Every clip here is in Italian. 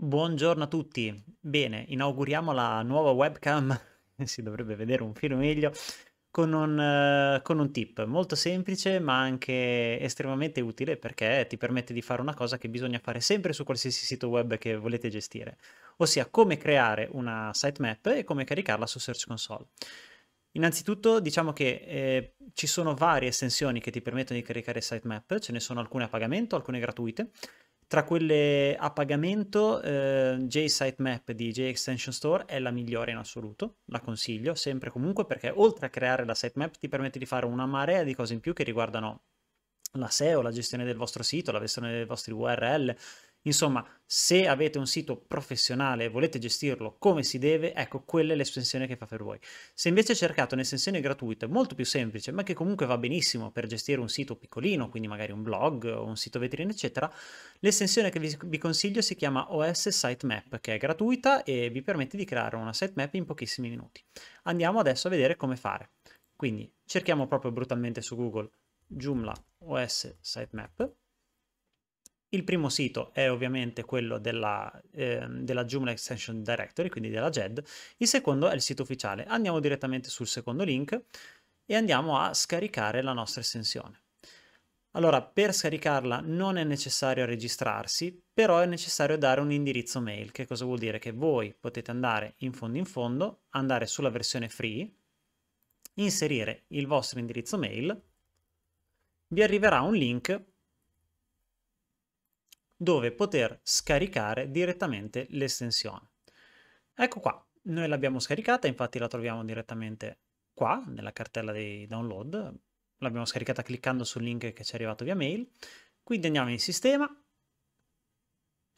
Buongiorno a tutti. Bene, inauguriamo la nuova webcam, si dovrebbe vedere un filo meglio, con un, eh, con un, tip molto semplice ma anche estremamente utile perché ti permette di fare una cosa che bisogna fare sempre su qualsiasi sito web che volete gestire, ossia come creare una sitemap e come caricarla su Search Console. Innanzitutto diciamo che eh, ci sono varie estensioni che ti permettono di caricare sitemap, ce ne sono alcune a pagamento, alcune gratuite. Tra quelle a pagamento, eh, JSiteMap di J Extension Store è la migliore in assoluto, la consiglio sempre comunque perché oltre a creare la sitemap ti permette di fare una marea di cose in più che riguardano la SEO, la gestione del vostro sito, la gestione dei vostri URL, Insomma, se avete un sito professionale e volete gestirlo come si deve, ecco, quella è l'estensione che fa per voi. Se invece cercate un'estensione gratuita, molto più semplice, ma che comunque va benissimo per gestire un sito piccolino, quindi magari un blog un sito vetrine, eccetera, l'estensione che vi consiglio si chiama OS Sitemap, che è gratuita e vi permette di creare una sitemap in pochissimi minuti. Andiamo adesso a vedere come fare. Quindi cerchiamo proprio brutalmente su Google Joomla OS Sitemap il primo sito è ovviamente quello della, eh, della, Joomla Extension Directory, quindi della GED. Il secondo è il sito ufficiale. Andiamo direttamente sul secondo link e andiamo a scaricare la nostra estensione. Allora, per scaricarla non è necessario registrarsi, però è necessario dare un indirizzo mail. Che cosa vuol dire? Che voi potete andare in fondo in fondo, andare sulla versione free, inserire il vostro indirizzo mail, vi arriverà un link dove poter scaricare direttamente l'estensione. Ecco qua, noi l'abbiamo scaricata, infatti la troviamo direttamente qua, nella cartella dei download, l'abbiamo scaricata cliccando sul link che ci è arrivato via mail, quindi andiamo in sistema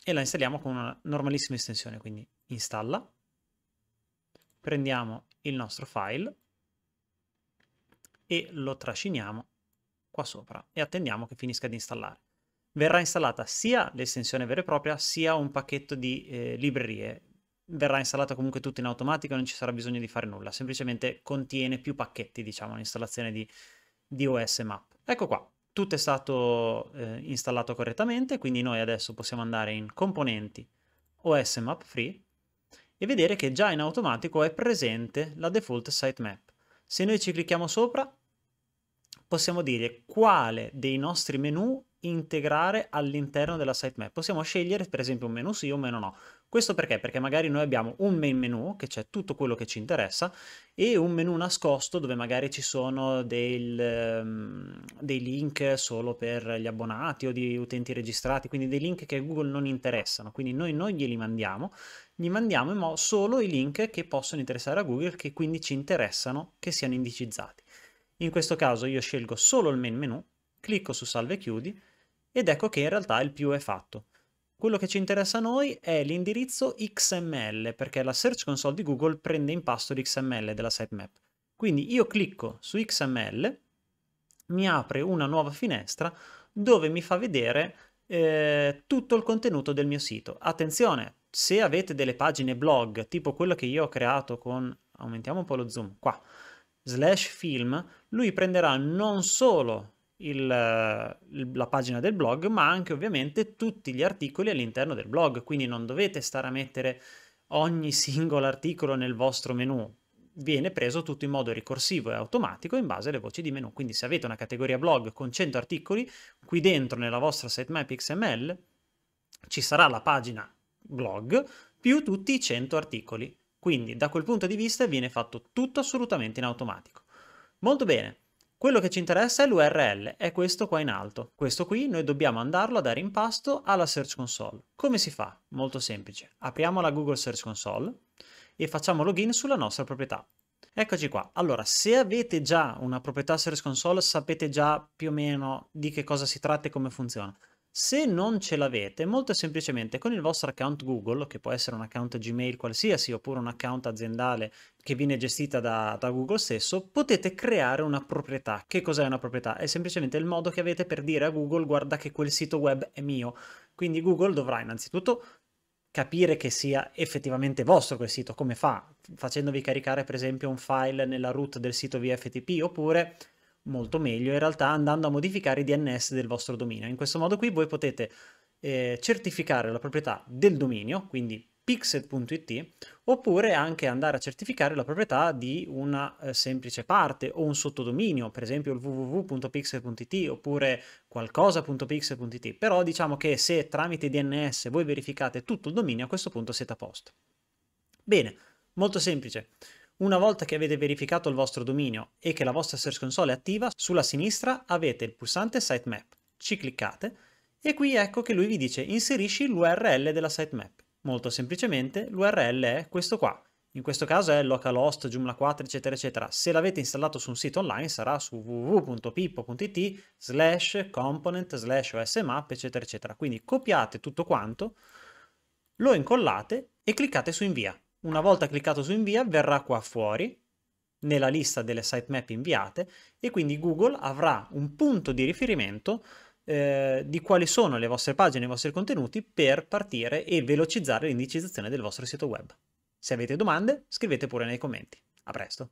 e la installiamo con una normalissima estensione, quindi installa, prendiamo il nostro file e lo trasciniamo qua sopra e attendiamo che finisca di installare verrà installata sia l'estensione vera e propria sia un pacchetto di eh, librerie. Verrà installata comunque tutto in automatico, non ci sarà bisogno di fare nulla, semplicemente contiene più pacchetti, diciamo, l'installazione di, di OS Map. Ecco qua, tutto è stato eh, installato correttamente, quindi noi adesso possiamo andare in componenti OS Map Free e vedere che già in automatico è presente la default sitemap. Se noi ci clicchiamo sopra possiamo dire quale dei nostri menu integrare all'interno della sitemap. Possiamo scegliere per esempio un menu sì o un menu no. Questo perché? Perché magari noi abbiamo un main menu, che c'è tutto quello che ci interessa, e un menu nascosto dove magari ci sono del, ehm, dei link solo per gli abbonati o di utenti registrati, quindi dei link che a Google non interessano, quindi noi non glieli mandiamo, gli mandiamo solo i link che possono interessare a Google, che quindi ci interessano che siano indicizzati. In questo caso io scelgo solo il main menu, clicco su salve e chiudi, ed ecco che in realtà il più è fatto. Quello che ci interessa a noi è l'indirizzo XML, perché la Search Console di Google prende in pasto l'XML della sitemap. Quindi io clicco su XML, mi apre una nuova finestra dove mi fa vedere eh, tutto il contenuto del mio sito. Attenzione, se avete delle pagine blog, tipo quello che io ho creato con, aumentiamo un po' lo zoom, qua, slash film, lui prenderà non solo eh, il, la pagina del blog, ma anche ovviamente tutti gli articoli all'interno del blog, quindi non dovete stare a mettere ogni singolo articolo nel vostro menu, viene preso tutto in modo ricorsivo e automatico in base alle voci di menu. Quindi se avete una categoria blog con 100 articoli, qui dentro nella vostra sitemap XML ci sarà la pagina blog più tutti i 100 articoli. Quindi da quel punto di vista viene fatto tutto assolutamente in automatico. Molto bene, quello che ci interessa è l'URL, è questo qua in alto. Questo qui noi dobbiamo andarlo a dare in pasto alla Search Console. Come si fa? Molto semplice. Apriamo la Google Search Console e facciamo login sulla nostra proprietà. Eccoci qua. Allora, se avete già una proprietà Search Console sapete già più o meno di che cosa si tratta e come funziona. Se non ce l'avete, molto semplicemente con il vostro account Google, che può essere un account Gmail qualsiasi oppure un account aziendale che viene gestita da, da, Google stesso, potete creare una proprietà. Che cos'è una proprietà? È semplicemente il modo che avete per dire a Google guarda che quel sito web è mio. Quindi Google dovrà innanzitutto capire che sia effettivamente vostro quel sito, come fa? Facendovi caricare per esempio un file nella root del sito via FTP oppure molto meglio in realtà andando a modificare i DNS del vostro dominio. In questo modo qui voi potete eh, certificare la proprietà del dominio, quindi pixel.it, oppure anche andare a certificare la proprietà di una eh, semplice parte o un sottodominio, per esempio il www.pixel.it oppure qualcosa.pixel.it. Però diciamo che se tramite DNS voi verificate tutto il dominio, a questo punto siete a posto. Bene, molto semplice. Una volta che avete verificato il vostro dominio e che la vostra Search Console è attiva, sulla sinistra avete il pulsante Sitemap. Ci cliccate e qui ecco che lui vi dice inserisci l'URL della sitemap. Molto semplicemente l'URL è questo qua. In questo caso è localhost, Joomla 4, eccetera, eccetera. Se l'avete installato su un sito online sarà su www.pippo.it slash component slash osmap, eccetera, eccetera. Quindi copiate tutto quanto, lo incollate e cliccate su invia. Una volta cliccato su invia verrà qua fuori nella lista delle sitemap inviate e quindi Google avrà un punto di riferimento eh, di quali sono le vostre pagine, i vostri contenuti per partire e velocizzare l'indicizzazione del vostro sito web. Se avete domande scrivete pure nei commenti. A presto!